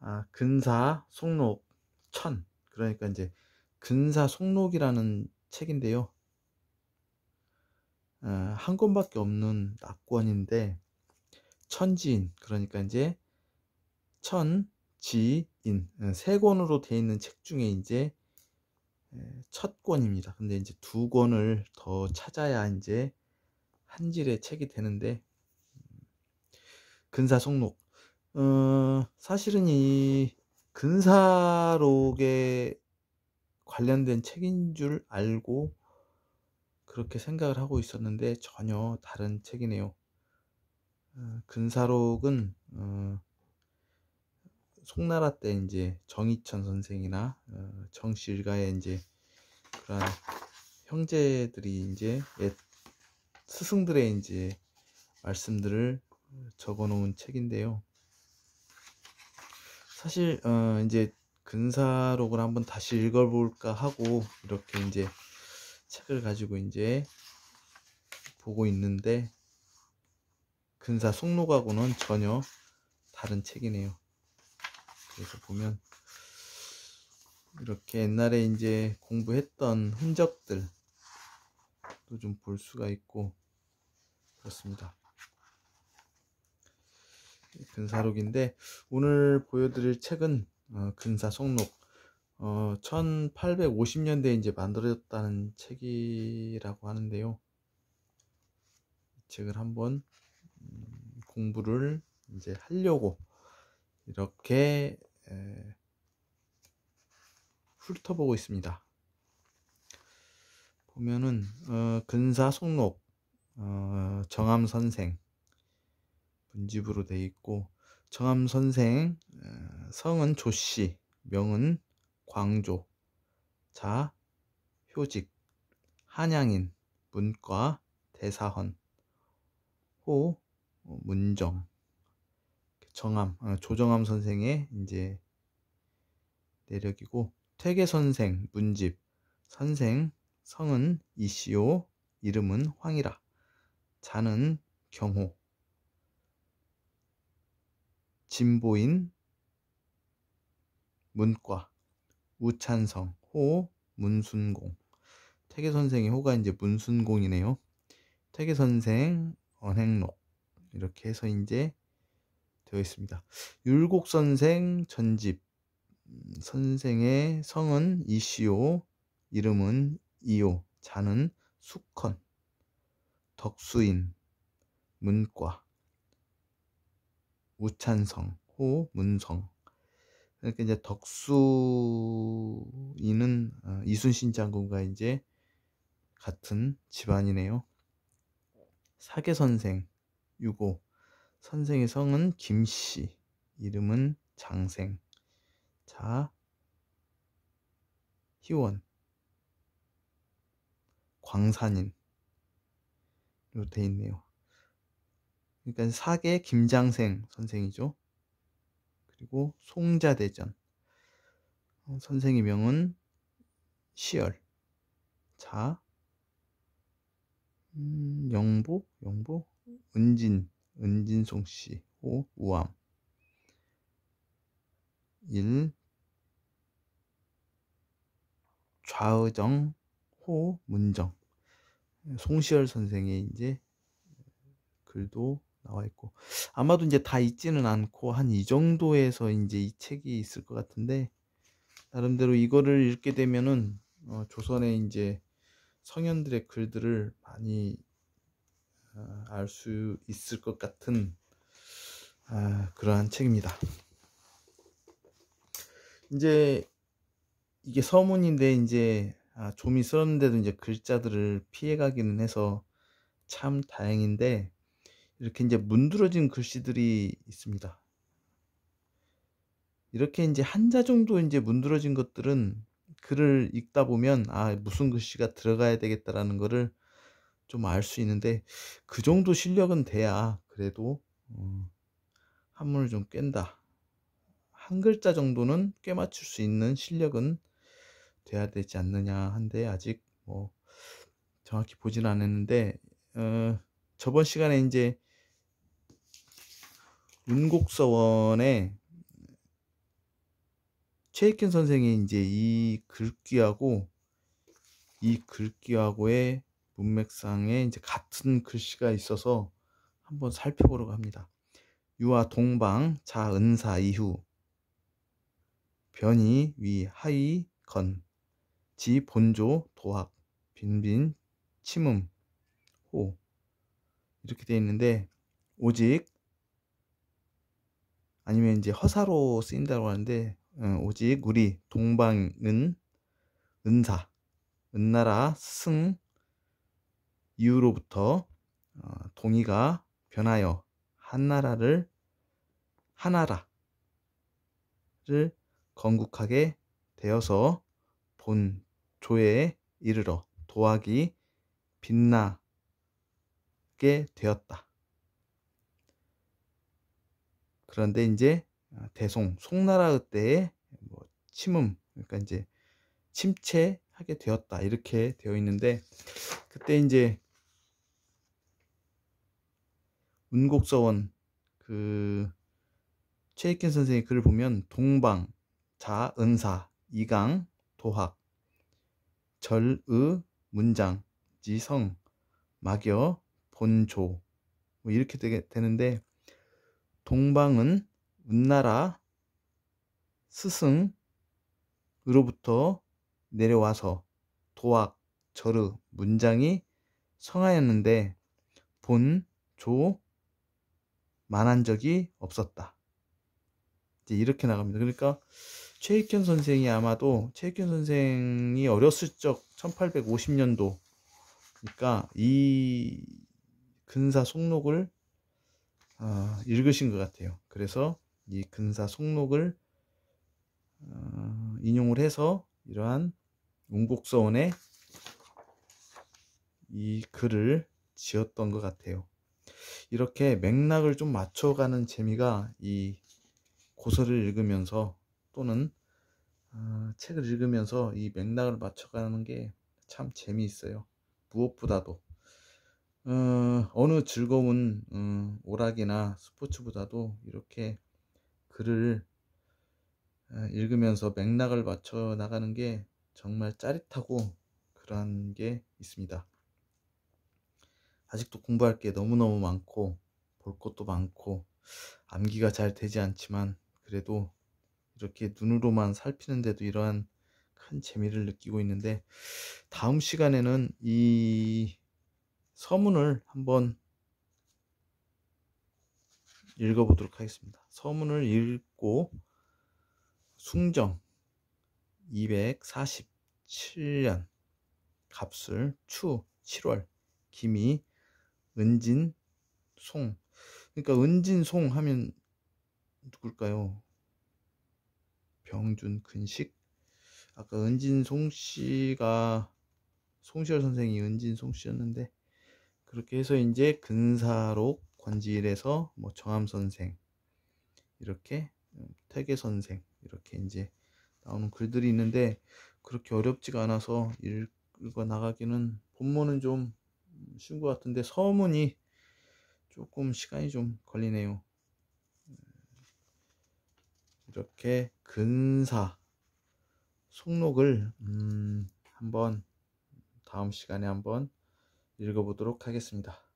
아, 근사 속록 천 그러니까 이제 근사 속록이라는 책인데요. 아, 한 권밖에 없는 낙권인데 천지인 그러니까 이제 천지인 예, 세 권으로 돼 있는 책 중에 이제 예, 첫 권입니다. 근데 이제 두 권을 더 찾아야 이제 한질의 책이 되는데 음, 근사 속록 어, 사실은 이 근사록에 관련된 책인 줄 알고 그렇게 생각을 하고 있었는데 전혀 다른 책이네요. 어, 근사록은 어, 송나라 때 이제 정희천 선생이나 정실가의 이제 그런 형제들이 이제 옛 스승들의 이제 말씀들을 적어놓은 책인데요. 사실 어, 이제 근사록을 한번 다시 읽어볼까 하고 이렇게 이제 책을 가지고 이제 보고 있는데 근사 속록하고는 전혀 다른 책이네요. 그래서 보면 이렇게 옛날에 이제 공부했던 흔적들도 좀 볼 수가 있고 그렇습니다. 근사록인데 오늘 보여드릴 책은 어, 근사 속록 어, 1850년대에 이제 만들어졌다는 책이라고 하는데요. 이 책을 한번 음, 공부를 이제 하려고 이렇게 에, 훑어보고 있습니다. 보면은 어, 근사 속록 어, 정암 선생 문집으로돼 있고 정암 선생 어, 성은 조씨 명은 광조 자 효직 한양인 문과 대사헌 호 어, 문정 정암 어, 조정암 선생의 이제 내력이고 퇴계 선생 문집 선생 성은 이시오 이름은 황이라 자는 경호 진보인 문과 우찬성 호 문순공 태계 선생이 호가 이제 문순공이네요. 태계 선생 언행록 이렇게 해서 이제 되어 있습니다. 율곡 선생 전집 음, 선생의 성은 이시오 이름은 이오 자는 수컨 덕수인 문과 우찬성, 호문성. 그러니까 이제 덕수이는 어, 이순신 장군과 이제 같은 집안이네요. 사계 선생 유고 선생의 성은 김씨 이름은 장생 자 희원 광산인 로돼 있네요. 그러니까 사계 김장생 선생이죠. 그리고 송자대전 어, 선생의 명은 시열 자 음, 영보 영보 은진 은진송 씨, 5. 우암 1. 좌의정, 호 문정 송시열 선생의 이제 글도 나와 있고 아마도 이제 다 있지는 않고 한 이 정도에서 이제 이 책이 있을 것 같은데 나름대로 이거를 읽게 되면은 어, 조선의 이제 성현들의 글들을 많이 어, 알수 있을 것 같은 아, 그러한 책입니다. 이제 이게 서문인데 이제 아, 좀이 썼는데도 이제 글자들을 피해가기는 해서 참 다행인데 이렇게 이제 문드러진 글씨들이 있습니다. 이렇게 이제 한자 정도 이제 문드러진 것들은 글을 읽다 보면 아 무슨 글씨가 들어가야 되겠다라는 거를 좀알 수 있는데 그 정도 실력은 돼야 그래도 어, 한문을 좀 깬다 한 글자 정도는 꽤 맞출 수 있는 실력은 돼야 되지 않느냐 한데 아직 뭐 정확히 보진 않았는데 어, 저번 시간에 이제 윤곡서원의 최익현 선생이 이제 이 글귀하고 이 글귀하고의 문맥상에 이제 같은 글씨가 있어서 한번 살펴보려고 합니다. 유아 동방 자 은사 이후 변이 위 하이 건 지 본조 도학 빈빈 침음 호 이렇게 되어 있는데 오직 아니면 이제 허사로 쓰인다고 하는데 음, 오직 우리 동방은 은사 은나라 승 이후로부터 어, 동의가 변하여 한나라를 하나라를 건국하게 되어서 본 조에 이르러 도학이 빛나게 되었다. 그런데 이제 아, 대송 송나라 때에 뭐 침음 그러니까 이제 침체하게 되었다 이렇게 되어 있는데 그때 이제 운곡서원 그 최익현 선생의 글을 보면 동방 자 은사 이강 도학 절의 문장 지성 막여 본조 뭐 이렇게 되게 되는데 동방은 은나라 스승으로부터 내려와서 도학 절르, 문장이 성하였는데 본, 조, 만한 적이 없었다. 이제 이렇게 나갑니다. 그러니까 최익현 선생이 아마도 최익현 선생이 어렸을 적 1850년도 그러니까 이 근사 속록을 어, 읽으신 것 같아요. 그래서 이 근사 속록을 어, 인용을 해서 이러한 운곡서원에 이 글을 지었던 것 같아요. 이렇게 맥락을 좀 맞춰가는 재미가 이 고서를 읽으면서 또는 어, 책을 읽으면서 이 맥락을 맞춰가는 게 참 재미있어요. 무엇보다도 어, 느 즐거운 음, 오락이나 스포츠보다도 이렇게 글을 어, 읽으면서 맥락을 맞춰 나가는 게 정말 짜릿하고 그런 게 있습니다. 아직도 공부할 게 너무너무 많고 볼 것도 많고 암기가 잘 되지 않지만 그래도 이렇게 눈으로만 살피는데도 이러한 큰 재미를 느끼고 있는데 다음 시간에는 이 서문을 한번 읽어보도록 하겠습니다. 서문을 읽고 숭정 247년 갑술 추 7월 김이 은진 송 그러니까 은진 송 하면 누굴까요? 병준 근식 아까 은진 송 씨가 송시열 선생이 은진 송 씨였는데 그렇게 해서 이제 근사록 관지일에서 뭐 정암 선생 이렇게 태계 음, 선생 이렇게 이제 나오는 글들이 있는데 그렇게 어렵지가 않아서 읽어 나가기는 본문은 좀 쉬운 것 같은데 서문이 조금 시간이 좀 걸리네요. 음, 이렇게 근사 속록을 음, 한번 다음 시간에 한번 읽어보도록 하겠습니다.